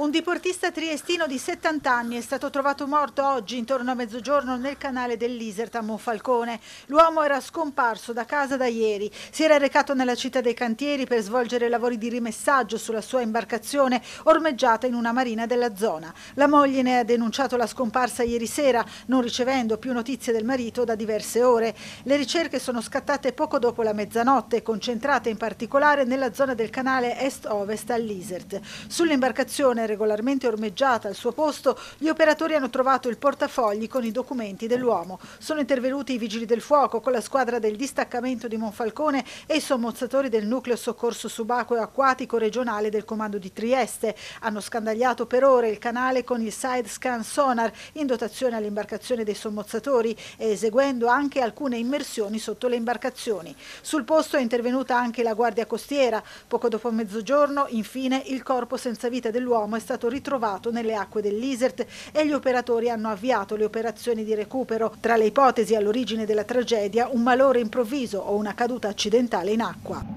Un diportista triestino di 70 anni è stato trovato morto oggi intorno a mezzogiorno nel canale dell'Isert a Monfalcone. L'uomo era scomparso da casa da ieri. Si era recato nella città dei cantieri per svolgere lavori di rimessaggio sulla sua imbarcazione ormeggiata in una marina della zona. La moglie ne ha denunciato la scomparsa ieri sera, non ricevendo più notizie del marito da diverse ore. Le ricerche sono scattate poco dopo la mezzanotte, concentrate in particolare nella zona del canale est-ovest all'Isert. Sull'imbarcazione regolarmente ormeggiata al suo posto, gli operatori hanno trovato il portafogli con i documenti dell'uomo. Sono intervenuti i vigili del fuoco con la squadra del distaccamento di Monfalcone e i sommozzatori del nucleo soccorso subacqueo acquatico regionale del comando di Trieste. Hanno scandagliato per ore il canale con il side scan sonar in dotazione all'imbarcazione dei sommozzatori e eseguendo anche alcune immersioni sotto le imbarcazioni. Sul posto è intervenuta anche la guardia costiera. Poco dopo mezzogiorno, infine, il corpo senza vita dell'uomo è è stato ritrovato nelle acque dell'Isert e gli operatori hanno avviato le operazioni di recupero. Tra le ipotesi all'origine della tragedia, un malore improvviso o una caduta accidentale in acqua.